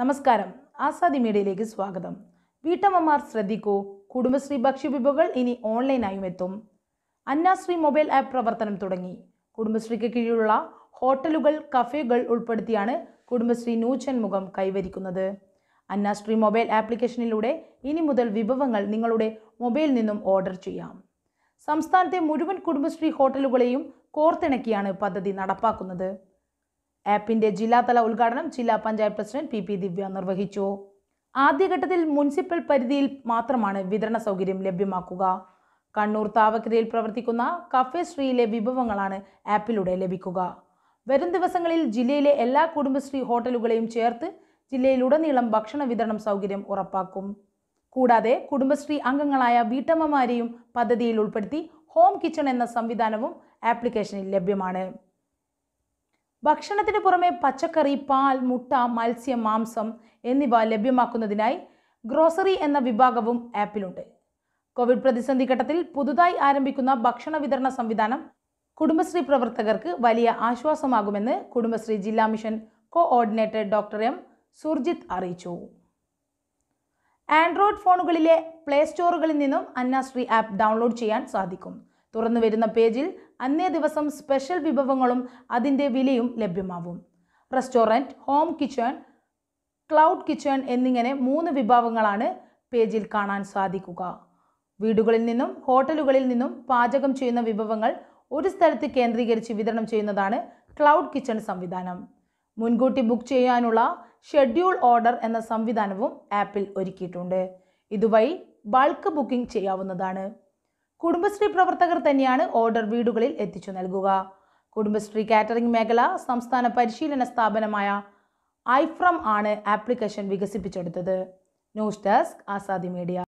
നമസ്കാരം ആസാദി മീഡിയയിലേക്ക് സ്വാഗതം വീട്ടമ്മമാർ ശ്രദ്ധിക്കൂ കുടുംബശ്രീ ഭക്ഷ്യവിഭവങ്ങൾ ഇനി ഓൺലൈനായും എത്തും അന്നാശ്രീ മൊബൈൽ ആപ്പ് പ്രവർത്തനം തുടങ്ങി കുടുംബശ്രീക്ക് കീഴിലുള്ള ഹോട്ടലുകൾ കഫേകൾ ഉൾപ്പെടുത്തിയാണ് കുടുംബശ്രീ നൂച്ചൻ മുഖം കൈവരിക്കുന്നത് അന്നാശ്രീ മൊബൈൽ ആപ്ലിക്കേഷനിലൂടെ ഇനി മുതൽ വിഭവങ്ങൾ നിങ്ങളുടെ മൊബൈൽ നിന്നും ഓർഡർ ചെയ്യാം സംസ്ഥാനത്തെ മുഴുവൻ കുടുംബശ്രീ ഹോട്ടലുകളെയും കോർത്തിണക്കിയാണ് പദ്ധതി നടപ്പാക്കുന്നത് ആപ്പിന്റെ ജില്ലാതല ഉദ്ഘാടനം ജില്ലാ panchayat president P P Divya നിർവഹിച്ചു ആദ്യഘട്ടത്തിൽ മുനിസിപ്പൽ പരിധിയിൽ മാത്രമാണ് വിതരണ സൗകര്യം ലഭ്യമാക്കുക കണ്ണൂർ താവക്കരയിൽ പ്രവർത്തിക്കുന്ന കഫേ ശ്രീയിലെ വിഭവങ്ങളാണ് ആപ്പിലൂടെ ലഭിക്കുക വരും ദിവസങ്ങളിൽ ജില്ലയിലെ എല്ലാ കുടുംബശ്രീ ഹോട്ടലുകളെയും ചേർത്ത് ജില്ലയിലുടനീളം ഭക്ഷണ വിതരണം സൗകര്യം ഉറപ്പാക്കും കൂടാതെ കുടുംബശ്രീ അംഗങ്ങളായ വീട്ടമ്മമാരെയും പദ്ധതിയിൽ ഉൾപ്പെടുത്തി ഹോം കിച്ചൺ എന്ന സംവിധാനവും ആപ്ലിക്കേഷനിൽ ലഭ്യമാണ് ഭക്ഷണത്തിന് പുറമെ പച്ചക്കറി പാൽ മുട്ട മത്സ്യം മാംസം എന്നിവ ലഭ്യമാക്കുന്നതിനായി ഗ്രോസറി എന്ന വിഭാഗവും ആപ്പിലുണ്ട് കോവിഡ് പ്രതിസന്ധി ഘട്ടത്തിൽ പുതുതായി ആരംഭിക്കുന്ന ഭക്ഷണ വിതരണ സംവിധാനം കുടുംബശ്രീ പ്രവർത്തകർക്ക് വലിയ ആശ്വാസമാകുമെന്ന് കുടുംബശ്രീ ജില്ലാ mission coordinator doctor M Surjith അറിയിച്ചു ആൻഡ്രോയിഡ് ഫോണുകളിലെ പ്ലേ സ്റ്റോറുകളിൽ നിന്നും അന്നാശ്രീ ആപ്പ് ഡൗൺലോഡ് ചെയ്യാൻ സാധിക്കും തുറന്നു വരുന്ന പേജിൽ അന്നേ ദിവസം സ്പെഷ്യൽ വിഭവങ്ങളും അതിൻ്റെ വിലയും ലഭ്യമാവും restaurant home kitchen cloud kitchen എന്നിങ്ങനെ മൂന്ന് വിഭവങ്ങളാണ് പേജിൽ കാണാൻ സാധിക്കുക വീടുകളിൽ നിന്നും ഹോട്ടലുകളിൽ നിന്നും പാചകം ചെയ്യുന്ന വിഭവങ്ങൾ ഒരു സ്ഥലത്ത് കേന്ദ്രീകരിച്ച് വിതരണം ചെയ്യുന്നതാണ് ക്ലൗഡ് കിച്ചൺ സംവിധാനം മുൻകൂട്ടി ബുക്ക് ചെയ്യാനുള്ള ഷെഡ്യൂൾ ഓർഡർ എന്ന സംവിധാനവും ആപ്പിൽ ഒരുക്കിയിട്ടുണ്ട് ഇതുവഴി ബൾക്ക് ബുക്കിംഗ് ചെയ്യാവുന്നതാണ് കുടുംബശ്രീ പ്രവർത്തകർ തന്നെയാണ് ഓർഡർ വീടുകളിൽ എത്തിച്ചു നൽകുക കുടുംബശ്രീ കാറ്ററിംഗ് മേഖല സംസ്ഥാന പരിശീലന സ്ഥാപനമായ ഐഫ്രം ആണ് ആപ്ലിക്കേഷൻ വികസിപ്പിച്ചെടുത്തത് ന്യൂസ് ഡെസ്ക് ആസാദി മീഡിയ